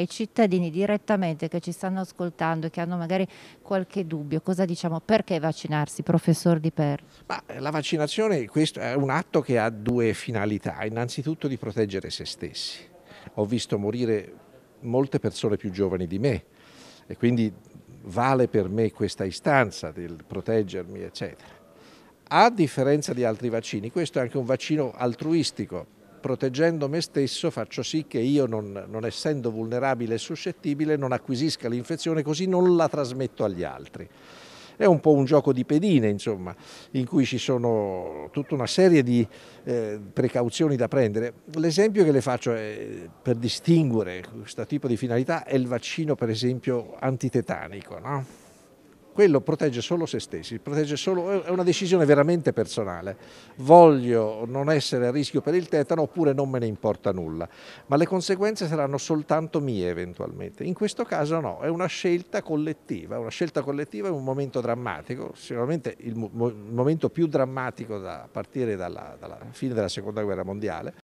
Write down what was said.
ai cittadini direttamente che ci stanno ascoltando e che hanno magari qualche dubbio, cosa diciamo? Perché vaccinarsi, professor Di Per? Ma eh, la vaccinazione è un atto che ha due finalità, innanzitutto di proteggere se stessi. Ho visto morire molte persone più giovani di me e quindi vale per me questa istanza del proteggermi, eccetera. A differenza di altri vaccini, questo è anche un vaccino altruistico, proteggendo me stesso faccio sì che io, non, non essendo vulnerabile e suscettibile, non acquisisca l'infezione, così non la trasmetto agli altri è un po' un gioco di pedine, insomma, in cui ci sono tutta una serie di eh, precauzioni da prendere. L'esempio che le faccio è, per distinguere questo tipo di finalità è il vaccino, per esempio, antitetanico. No? quello protegge solo se stessi, protegge solo, è una decisione veramente personale. Voglio non essere a rischio per il tetano oppure non me ne importa nulla, ma le conseguenze saranno soltanto mie eventualmente. In questo caso no, è una scelta collettiva, una scelta collettiva in un momento drammatico, sicuramente il, mo il momento più drammatico da, partire dalla, dalla fine della seconda guerra mondiale,